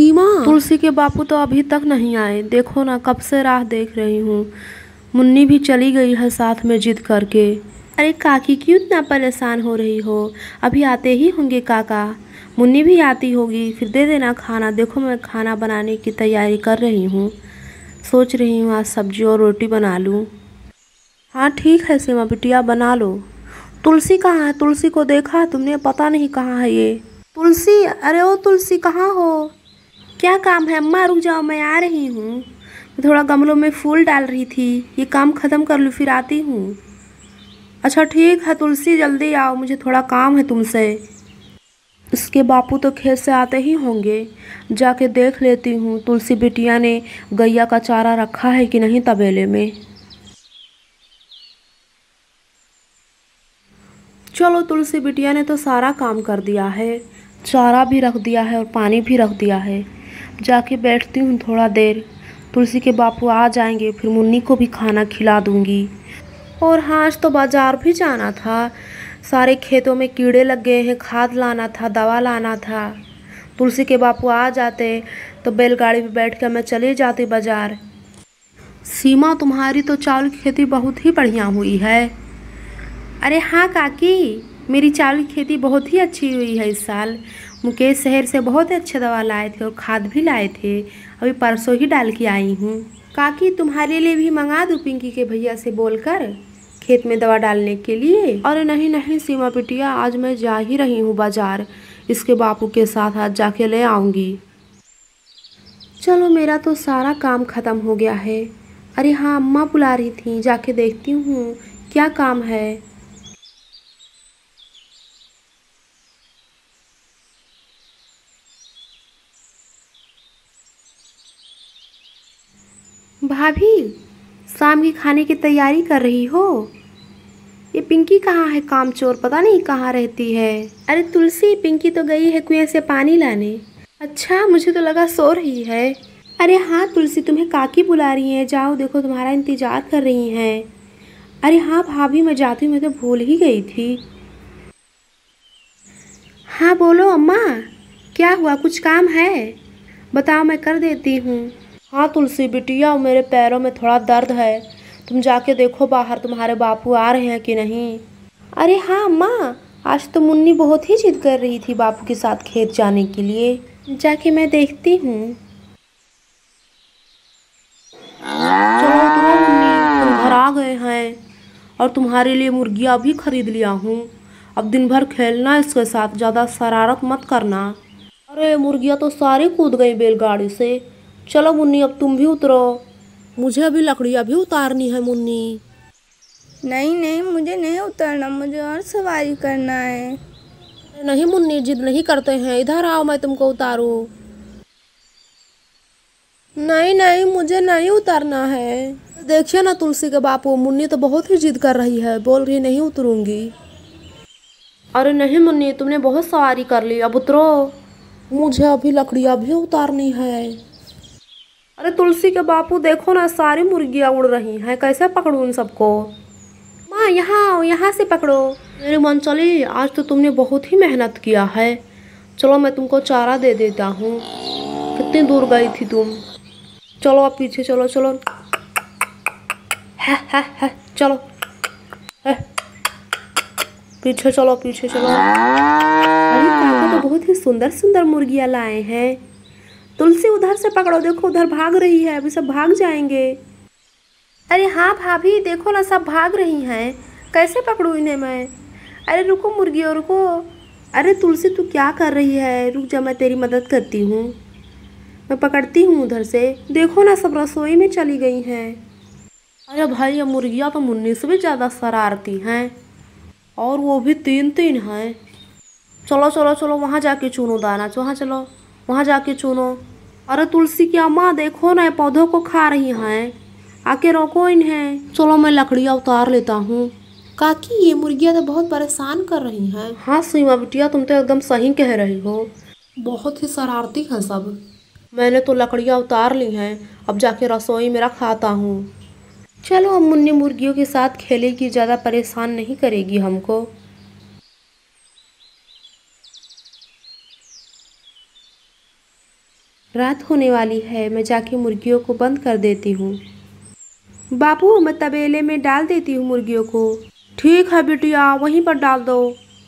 सीमा तुलसी के बापू तो अभी तक नहीं आए देखो ना कब से राह देख रही हूँ मुन्नी भी चली गई है साथ में जिद करके अरे काकी क्यों इतना परेशान हो रही हो अभी आते ही होंगे काका मुन्नी भी आती होगी फिर दे देना खाना देखो मैं खाना बनाने की तैयारी कर रही हूँ सोच रही हूँ आज सब्जी और रोटी बना लूँ हाँ ठीक है सीमा बिटिया बना लो तुलसी कहाँ है तुलसी को देखा तुमने पता नहीं कहाँ है ये तुलसी अरे ओ तुलसी कहाँ हो क्या काम है अम्मा रुक जाओ मैं आ रही हूँ थोड़ा गमलों में फूल डाल रही थी ये काम ख़त्म कर लूँ फिर आती हूँ अच्छा ठीक है तुलसी जल्दी आओ मुझे थोड़ा काम है तुमसे उसके बापू तो खेत से आते ही होंगे जाके देख लेती हूँ तुलसी बिटिया ने गैया का चारा रखा है कि नहीं तबेले में चलो तुलसी बिटिया ने तो सारा काम कर दिया है चारा भी रख दिया है और पानी भी रख दिया है जाके बैठती हूँ थोड़ा देर तुलसी के बापू आ जाएंगे फिर मुन्नी को भी खाना खिला दूँगी और हाँ आज तो बाज़ार भी जाना था सारे खेतों में कीड़े लग गए हैं खाद लाना था दवा लाना था तुलसी के बापू आ जाते तो बैलगाड़ी में बैठ कर मैं चली जाती बाज़ार सीमा तुम्हारी तो चावल की खेती बहुत ही बढ़िया हुई है अरे हाँ काकी मेरी चावल की खेती बहुत ही अच्छी हुई है इस साल मुकेश शहर से बहुत ही अच्छे दवा लाए थे और खाद भी लाए थे अभी परसों ही डाल के आई हूँ काकी तुम्हारे लिए भी मंगा दूँ पिंकी के भैया से बोलकर खेत में दवा डालने के लिए अरे नहीं नहीं सीमा पिटिया आज मैं जा ही रही हूँ बाजार इसके बापू के साथ आज जाके ले आऊँगी चलो मेरा तो सारा काम ख़त्म हो गया है अरे हाँ अम्मा बुला रही थी जाके देखती हूँ क्या काम है भाभी शाम के खाने की तैयारी कर रही हो ये पिंकी कहाँ है काम चोर पता नहीं कहाँ रहती है अरे तुलसी पिंकी तो गई है कुएं से पानी लाने अच्छा मुझे तो लगा सो रही है अरे हाँ तुलसी तुम्हें काकी बुला रही हैं जाओ देखो तुम्हारा इंतजार कर रही हैं अरे हाँ भाभी मैं जाती हूँ मैं तो भूल ही गई थी हाँ बोलो अम्मा क्या हुआ कुछ काम है बताओ मैं कर देती हूँ हाँ तुलसी बिटिया मेरे पैरों में थोड़ा दर्द है तुम जाके देखो बाहर तुम्हारे बापू आ रहे हैं कि नहीं अरे हाँ अम्मा आज तो मुन्नी बहुत ही जिद कर रही थी बापू के साथ खेत जाने के लिए जाके मैं देखती हूँ घर आ गए हैं और तुम्हारे लिए मुर्गियाँ भी खरीद लिया हूँ अब दिन भर खेलना इसके साथ ज़्यादा शरारत मत करना अरे मुर्गियाँ तो सारी कूद गई बैलगाड़ी से चलो मुन्नी अब तुम भी उतरो मुझे अभी लकड़ियाँ भी उतारनी है मुन्नी नहीं नहीं मुझे नहीं उतरना मुझे और सवारी करना है नहीं मुन्नी जिद नहीं करते हैं इधर आओ मैं तुमको उतारू नहीं नहीं मुझे नहीं उतरना है देखिए ना तुलसी के बापू मुन्नी तो बहुत ही जिद कर रही है बोल रही नहीं उतरूंगी अरे नहीं मुन्नी तुमने बहुत सवारी कर ली अब उतरो मुझे अभी लकड़ियाँ भी उतारनी है अरे तुलसी के बापू देखो ना सारी मुर्गियाँ उड़ रही हैं कैसे पकड़ू उन सबको माँ यहाँ आओ यहाँ से पकड़ो मेरी चली आज तो तुमने बहुत ही मेहनत किया है चलो मैं तुमको चारा दे देता हूँ कितनी दूर गई थी तुम चलो आप पीछे चलो चलो है है है चलो है पीछे चलो पीछे चलो अरे तो बहुत ही सुंदर सुंदर मुर्गियाँ लाए हैं तुलसी उधर से पकड़ो देखो उधर भाग रही है अभी सब भाग जाएंगे अरे हाँ भाभी देखो ना सब भाग रही हैं कैसे पकड़ू इन्हें मैं अरे रुको और रुको अरे तुलसी तू क्या कर रही है रुक जा मैं तेरी मदद करती हूँ मैं पकड़ती हूँ उधर से देखो ना सब रसोई में चली गई हैं अरे भाई ये मुर्गियाँ तो मुन्नी से भी ज़्यादा शरारती हैं और वो भी तीन तीन हैं चलो चलो चलो वहाँ जाके चुनो दाना वहाँ चलो वहाँ जाके चुनो अरे तुलसी की अम्मा देखो ना पौधों को खा रही हैं आके रोको इन्हें चलो मैं लकड़ियाँ उतार लेता हूँ काकी ये मुर्गियाँ तो बहुत परेशान कर रही हैं हाँ सीमा बिटिया तुम तो एकदम सही कह रही हो बहुत ही शरारती हैं सब मैंने तो लकड़ियाँ उतार ली हैं अब जाके रसोई मेरा खाता हूँ चलो अब मुन्नी मुर्गियों के साथ खेलेगी ज़्यादा परेशान नहीं करेगी हमको रात होने वाली है मैं जाके मुर्गियों को बंद कर देती हूँ बापू मैं तबेले में डाल देती हूँ मुर्गियों को ठीक है बिटिया वहीं पर डाल दो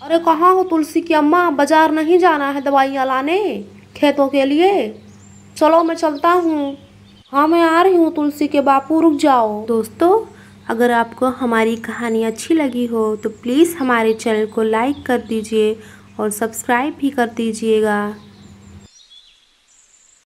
अरे कहाँ हो तुलसी की अम्मा बाजार नहीं जाना है दवाइयाँ लाने खेतों के लिए चलो मैं चलता हूँ हाँ मैं आ रही हूँ तुलसी के बापू रुक जाओ दोस्तों अगर आपको हमारी कहानी अच्छी लगी हो तो प्लीज़ हमारे चैनल को लाइक कर दीजिए और सब्सक्राइब भी कर दीजिएगा